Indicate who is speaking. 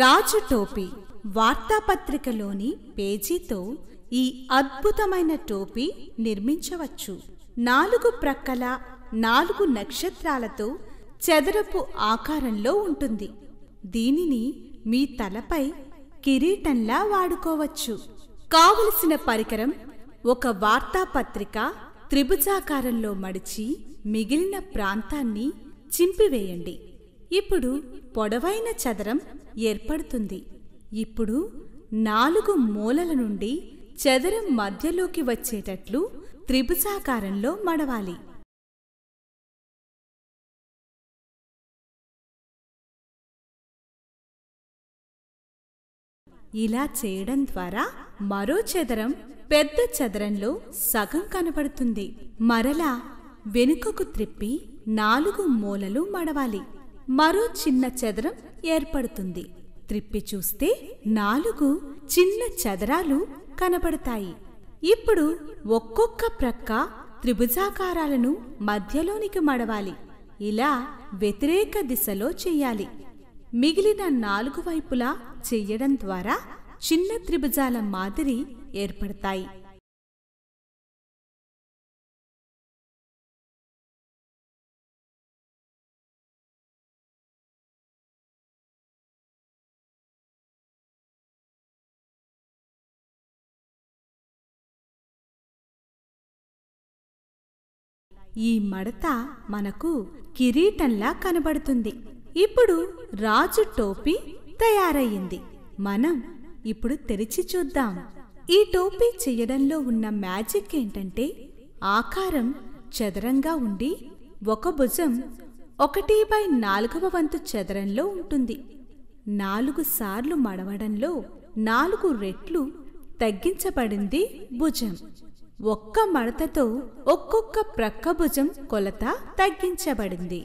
Speaker 1: రాజు టోపీ వార్తాపత్రికలోని పేజీతో ఈ అద్భుతమైన టోపీ నిర్మించవచ్చు నాలుగు ప్రక్కల నాలుగు నక్షత్రాలతో చదరపు ఆకారంలో ఉంటుంది దీనిని మీ తలపై కిరీటంలా వాడుకోవచ్చు కావలసిన పరికరం ఒక వార్తాపత్రిక త్రిభుజాకారంలో మడిచి మిగిలిన ప్రాంతాన్ని చింపివేయండి ఇప్పుడు పొడవైన చదరం ఏర్పడుతుంది ఇప్పుడు నాలుగు మూలల నుండి చదరం
Speaker 2: మధ్యలోకి వచ్చేటట్లు త్రిభుజాకారంలో మడవాలి ఇలా చేయడం ద్వారా మరో చదరం
Speaker 1: పెద్ద చదరంలో సగం కనబడుతుంది మరలా వెనుకకు త్రిప్పి నాలుగు మూలలు మడవాలి మరో చిన్న చదరం ఏర్పడుతుంది త్రిప్పి చూస్తే నాలుగు చిన్న చదరాలు కనబడతాయి ఇప్పుడు ఒక్కొక్క ప్రక్క త్రిభుజాకారాలను మధ్యలోనికి మడవాలి ఇలా వ్యతిరేక దిశలో చెయ్యాలి మిగిలిన నాలుగు
Speaker 3: వైపులా చెయ్యడం ద్వారా చిన్న త్రిభుజాల మాదిరి ఏర్పడతాయి ఈ మడత మనకు కిరీటంలా కనబడుతుంది ఇప్పుడు రాజు టోపీ
Speaker 1: తయారయ్యింది మనం ఇప్పుడు తెరిచి చూద్దాం ఈ టోపీ చేయడంలో ఉన్న మ్యాజిక్ ఏంటంటే ఆకారం చదరంగా ఉండి ఒక భుజం ఒకటి బై నాలుగవ వంతు చదరంలో ఉంటుంది నాలుగు సార్లు మడవడంలో నాలుగు రెట్లు తగ్గించబడింది
Speaker 3: భుజం ఒక్క మడతతో ఒక్కొక్క ప్రక్క భుజం కొలత
Speaker 2: తగ్గించబడింది